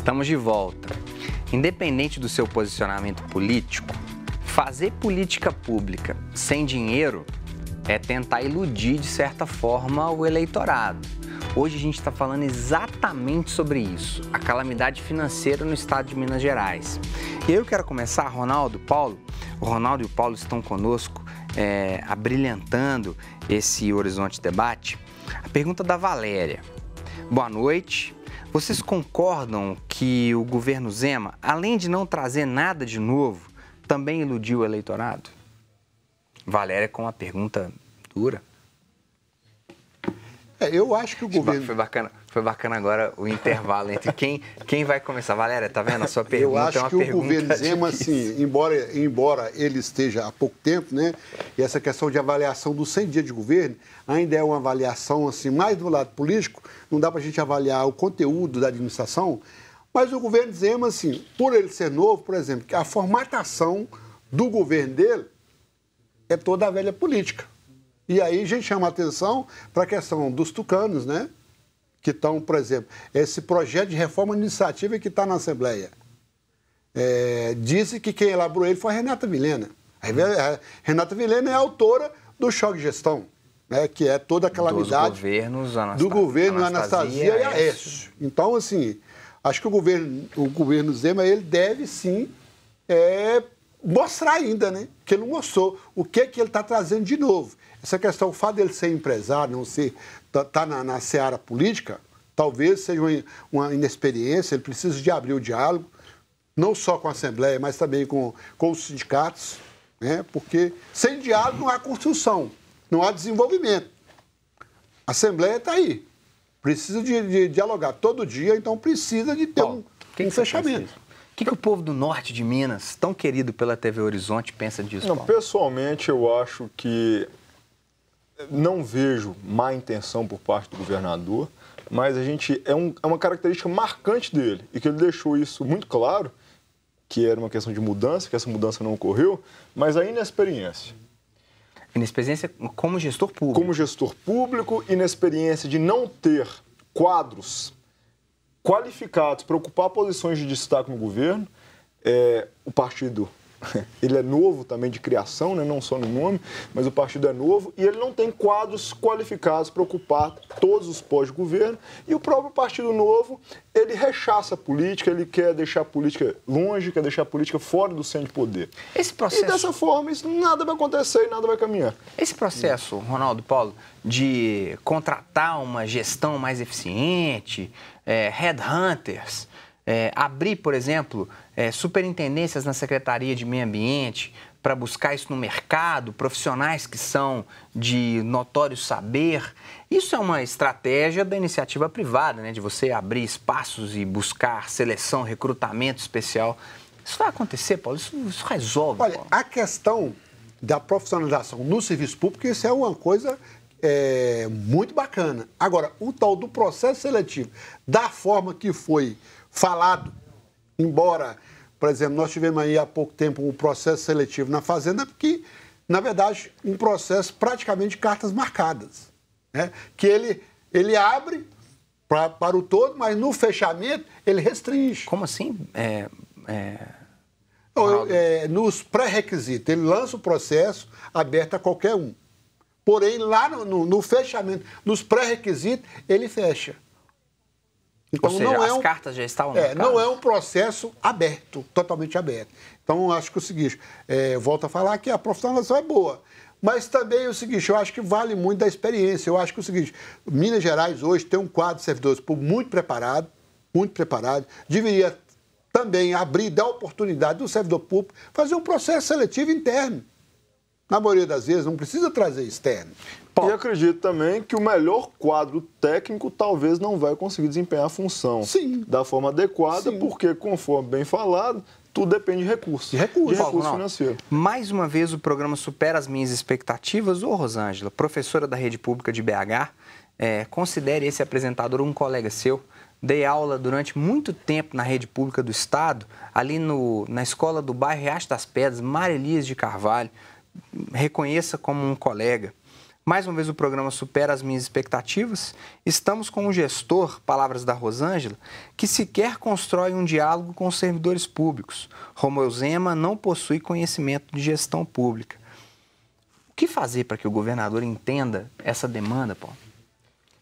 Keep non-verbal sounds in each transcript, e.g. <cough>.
Estamos de volta. Independente do seu posicionamento político, fazer política pública sem dinheiro é tentar iludir, de certa forma, o eleitorado. Hoje a gente está falando exatamente sobre isso, a calamidade financeira no estado de Minas Gerais. E Eu quero começar, Ronaldo, Paulo. O Ronaldo e o Paulo estão conosco, é, abrilhantando esse horizonte debate. A pergunta da Valéria. Boa noite. Vocês concordam que o governo Zema, além de não trazer nada de novo, também iludiu o eleitorado? Valéria com uma pergunta dura. É, eu acho que o governo. Foi bacana. Foi bacana agora o intervalo entre quem, quem vai começar. Valéria, tá vendo? A sua pergunta Eu é acho é uma que o governo <laughs> Zema, assim, embora, embora ele esteja há pouco tempo, né? E essa questão de avaliação dos 100 dias de governo ainda é uma avaliação, assim, mais do lado político. Não dá para a gente avaliar o conteúdo da administração. Mas o governo Zema, assim, por ele ser novo, por exemplo, que a formatação do governo dele é toda a velha política. E aí a gente chama a atenção para a questão dos tucanos, né? que estão, por exemplo, esse projeto de reforma administrativa que está na Assembleia. É, disse que quem elaborou ele foi a Renata Vilena. A Renata Vilena é autora do choque de gestão, né, que é toda a calamidade governos, do governo Anastasia, Anastasia e Aécio. Então, assim, acho que o governo, o governo Zema ele deve sim é, mostrar ainda, né? Que ele não mostrou o que, que ele está trazendo de novo. Essa questão, o fato dele ser empresário, não ser, tá, tá na, na seara política, talvez seja uma, uma inexperiência, ele precisa de abrir o diálogo, não só com a Assembleia, mas também com, com os sindicatos, né? porque sem diálogo não há construção, não há desenvolvimento. A Assembleia está aí, precisa de, de, dialogar todo dia, então precisa de ter Bom, um, um fechamento que, que o povo do norte de Minas, tão querido pela TV Horizonte, pensa disso? Não, pessoalmente, eu acho que não vejo má intenção por parte do governador, mas a gente é, um, é uma característica marcante dele e que ele deixou isso muito claro, que era uma questão de mudança, que essa mudança não ocorreu, mas a inexperiência. Inexperiência como gestor público. Como gestor público, inexperiência de não ter quadros qualificados para ocupar posições de destaque no governo, é, o partido <laughs> ele é novo também de criação, né? não só no nome, mas o partido é novo e ele não tem quadros qualificados para ocupar todos os pós governo. E o próprio Partido Novo, ele rechaça a política, ele quer deixar a política longe, quer deixar a política fora do centro de poder. Esse processo... E dessa forma, isso, nada vai acontecer e nada vai caminhar. Esse processo, Ronaldo Paulo, de contratar uma gestão mais eficiente, é, headhunters, é, abrir, por exemplo, é, superintendências na Secretaria de Meio Ambiente para buscar isso no mercado, profissionais que são de notório saber. Isso é uma estratégia da iniciativa privada, né, de você abrir espaços e buscar seleção, recrutamento especial. Isso vai acontecer, Paulo? Isso, isso resolve? Olha, Paulo. a questão da profissionalização no serviço público, isso é uma coisa é, muito bacana. Agora, o tal do processo seletivo, da forma que foi falado. Embora, por exemplo, nós tivemos aí há pouco tempo um processo seletivo na Fazenda, que, na verdade, um processo praticamente de cartas marcadas. Né? Que ele, ele abre pra, para o todo, mas no fechamento ele restringe. Como assim? É, é... é, nos pré-requisitos, ele lança o processo aberto a qualquer um. Porém, lá no, no, no fechamento, nos pré-requisitos, ele fecha. Então, Ou seja, não é as um, cartas já estavam é, Não é um processo aberto, totalmente aberto. Então, acho que é o seguinte, é, volto a falar que a profissionalização é boa, mas também é o seguinte, eu acho que vale muito da experiência. Eu acho que é o seguinte, Minas Gerais hoje tem um quadro de servidores públicos muito preparado, muito preparado, deveria também abrir, dar oportunidade do servidor público fazer um processo seletivo interno na maioria das vezes, não precisa trazer externo. Pô. E acredito também que o melhor quadro técnico talvez não vai conseguir desempenhar a função Sim. da forma adequada, Sim. porque, conforme bem falado, tudo depende de recursos. De recursos, de Mais uma vez, o programa supera as minhas expectativas. Ô, Rosângela, professora da rede pública de BH, é, considere esse apresentador um colega seu. Dei aula durante muito tempo na rede pública do Estado, ali no, na escola do bairro Riacho das Pedras, Marelias de Carvalho reconheça como um colega. Mais uma vez o programa supera as minhas expectativas. Estamos com um gestor, palavras da Rosângela, que sequer constrói um diálogo com os servidores públicos. Romeu Zema não possui conhecimento de gestão pública. O que fazer para que o governador entenda essa demanda, Paulo?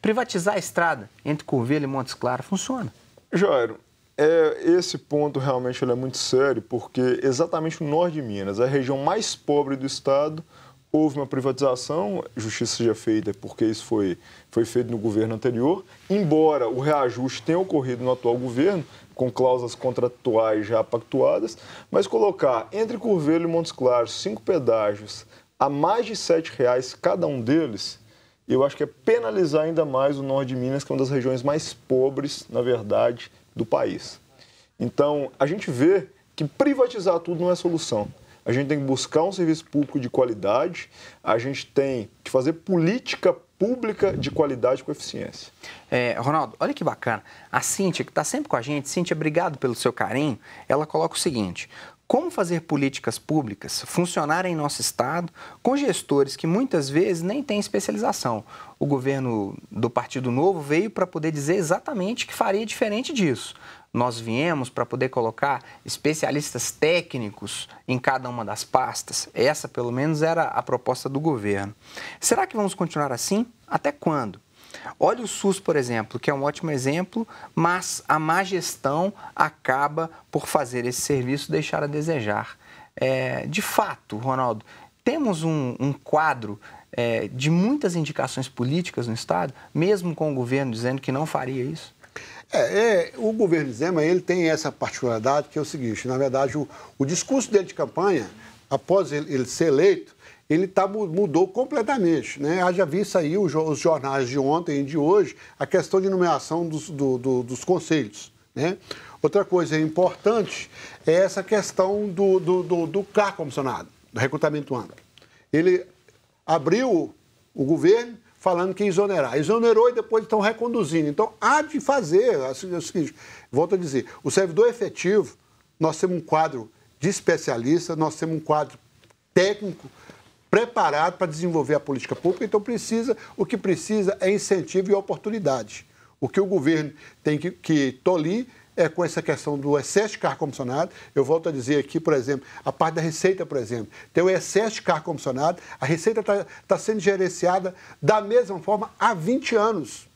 Privatizar a estrada entre Curvelo e Montes Claros funciona. Jairo, é, esse ponto realmente é muito sério, porque exatamente no norte de Minas, a região mais pobre do estado, houve uma privatização, justiça seja feita, porque isso foi, foi feito no governo anterior. Embora o reajuste tenha ocorrido no atual governo, com cláusulas contratuais já pactuadas, mas colocar entre Curvelo e Montes Claros cinco pedágios a mais de R$ reais cada um deles, eu acho que é penalizar ainda mais o norte de Minas, que é uma das regiões mais pobres, na verdade, do país. Então, a gente vê que privatizar tudo não é solução. A gente tem que buscar um serviço público de qualidade, a gente tem que fazer política pública de qualidade com eficiência. É, Ronaldo, olha que bacana. A Cíntia, que está sempre com a gente, Cíntia, obrigado pelo seu carinho, ela coloca o seguinte: como fazer políticas públicas funcionarem em nosso Estado com gestores que muitas vezes nem têm especialização. O governo do Partido Novo veio para poder dizer exatamente que faria diferente disso. Nós viemos para poder colocar especialistas técnicos em cada uma das pastas. Essa, pelo menos, era a proposta do governo. Será que vamos continuar assim? Até quando? Olha o SUS, por exemplo, que é um ótimo exemplo, mas a má gestão acaba por fazer esse serviço deixar a desejar. É, de fato, Ronaldo, temos um, um quadro é, de muitas indicações políticas no Estado, mesmo com o governo dizendo que não faria isso? É, é, o governo Zema ele tem essa particularidade que é o seguinte, na verdade, o, o discurso dele de campanha, após ele, ele ser eleito, ele tá, mudou completamente. Né? Haja visto aí os, jornais de ontem e de hoje, a questão de nomeação dos, do, do, dos conselhos. Né? Outra coisa importante é essa questão do, do, do, do comissionado, do recrutamento amplo. Ele abriu o governo falando que exonerar. Exonerou e depois estão reconduzindo. Então, há de fazer. Assim, assim, volto a dizer, o servidor efetivo, nós temos um quadro de especialista, nós temos um quadro técnico preparado para desenvolver a política pública, então precisa, o que precisa é incentivo e oportunidades. O que o governo tem que, que tolir é com essa questão do excesso de carro comissionado. Eu volto a dizer aqui, por exemplo, a parte da receita, por exemplo, tem o excesso de carro comissionado, a receita está tá sendo gerenciada da mesma forma há 20 anos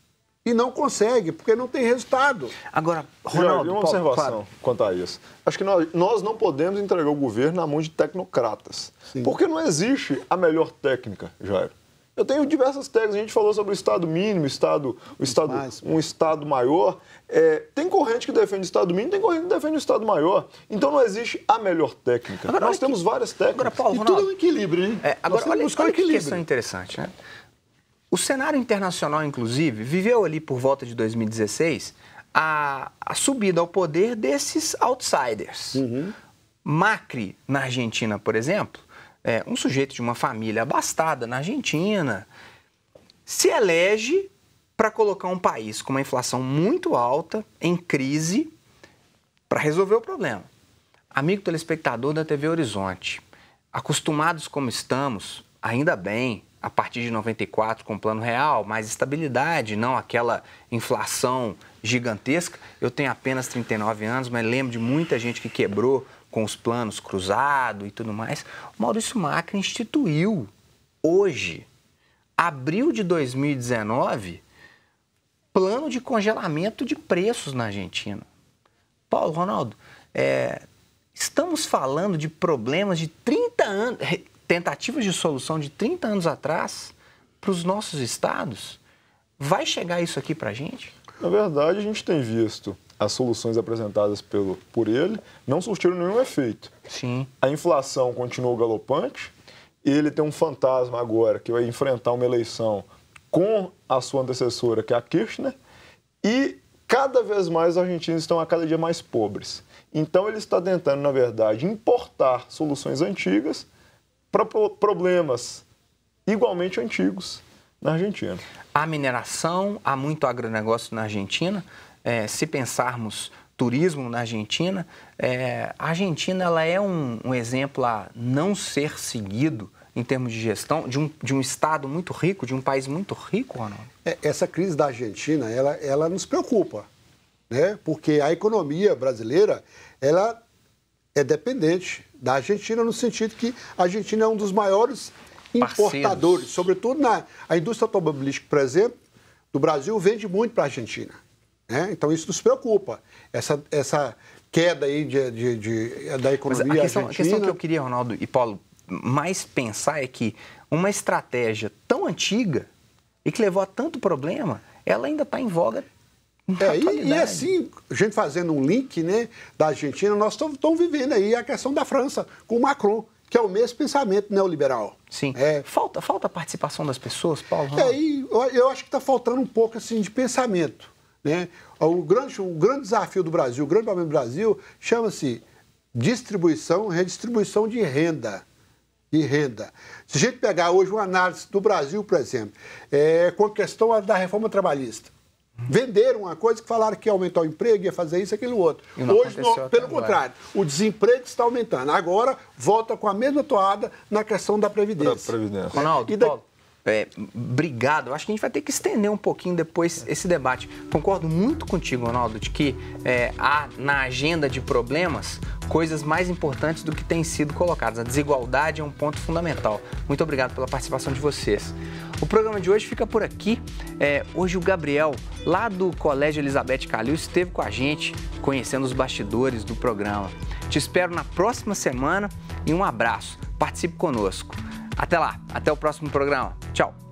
e não consegue, porque não tem resultado. Agora, Ronaldo... Já, uma observação quanto a isso. Acho que nós, nós não podemos entregar o governo na mão de tecnocratas, Sim. porque não existe a melhor técnica, Jair. Eu tenho diversas técnicas, a gente falou sobre o Estado mínimo, estado, o estado, mais, um Estado maior. É, tem corrente que defende o Estado mínimo, tem corrente que defende o Estado maior. Então não existe a melhor técnica. Agora, Nós temos que... várias técnicas. Agora, Paulo, e Ronaldo, tudo é um equilíbrio, hein? É, agora, Nós temos olha, buscar olha equilíbrio. que questão interessante, né? O cenário internacional, inclusive, viveu ali por volta de 2016 a, a subida ao poder desses outsiders. Uhum. Macri, na Argentina, por exemplo, é um sujeito de uma família abastada na Argentina, se elege para colocar um país com uma inflação muito alta, em crise, para resolver o problema. Amigo telespectador da TV Horizonte, acostumados como estamos, ainda bem, a partir de 94 com o plano real, mais estabilidade, não aquela inflação gigantesca. Eu tenho apenas 39 anos, mas lembro de muita gente que quebrou com os planos cruzados e tudo mais. O Maurício Macri instituiu hoje, abril de 2019, plano de congelamento de preços na Argentina. Paulo Ronaldo, é, estamos falando de problemas de 30 anos tentativas de solução de 30 anos atrás para os nossos estados? Vai chegar isso aqui para a gente? Na verdade, a gente tem visto as soluções apresentadas pelo, por ele não surtiram nenhum efeito. Sim. A inflação continuou galopante, ele tem um fantasma agora que vai enfrentar uma eleição com a sua antecessora, que é a Kirchner, e cada vez mais os argentinos estão a cada dia mais pobres. Então ele está tentando, na verdade, importar soluções antigas para problemas igualmente antigos na Argentina. Há mineração, há muito agronegócio na Argentina. É, se pensarmos turismo na Argentina, é, a Argentina ela é um, um, exemplo a não ser seguido em termos de gestão de um, de um estado muito rico, de um país muito rico, Ronaldo? É, essa crise da Argentina, ela, ela nos preocupa, né? porque a economia brasileira, ela é dependente da Argentina, no sentido que a Argentina é um dos maiores importadores, Parceiros. sobretudo na a indústria automobilística, por exemplo, do Brasil vende muito para a Argentina. Né? Então isso nos preocupa, essa, essa queda aí de, de, de da economia Mas a questão, argentina. A questão que eu queria, Ronaldo e Paulo, mais pensar é que uma estratégia tão antiga e que levou a tanto problema, ela ainda está em voga é, e, e, assim, a gente fazendo um link né, da Argentina, nós estamos vivendo aí a questão da França com o Macron, que é o mesmo pensamento neoliberal. Sim. É. Falta, falta a participação das pessoas, Paulo? É, e eu, eu acho que está faltando um pouco assim, de pensamento. Né? O, grande, o grande desafio do Brasil, o grande problema do Brasil, chama-se distribuição, redistribuição de renda. De renda. Se a gente pegar hoje uma análise do Brasil, por exemplo, é, com a questão da reforma trabalhista Venderam uma coisa que falaram que ia aumentar o emprego, ia fazer isso, aquilo outro. Hoje, no, pelo contrário, o desemprego está aumentando. Agora, volta com a mesma toada na questão da Previdência. Da Previdência. Ronaldo, e da... Paulo, é, brigado. Acho que a gente vai ter que estender um pouquinho depois esse debate. Concordo muito contigo, Ronaldo, de que é, há na agenda de problemas coisas mais importantes do que têm sido colocadas. A desigualdade é um ponto fundamental. Muito obrigado pela participação de vocês. O programa de hoje fica por aqui. É, hoje o Gabriel, lá do Colégio Elizabeth Calil, esteve com a gente, conhecendo os bastidores do programa. Te espero na próxima semana e um abraço. Participe conosco. Até lá, até o próximo programa. Tchau.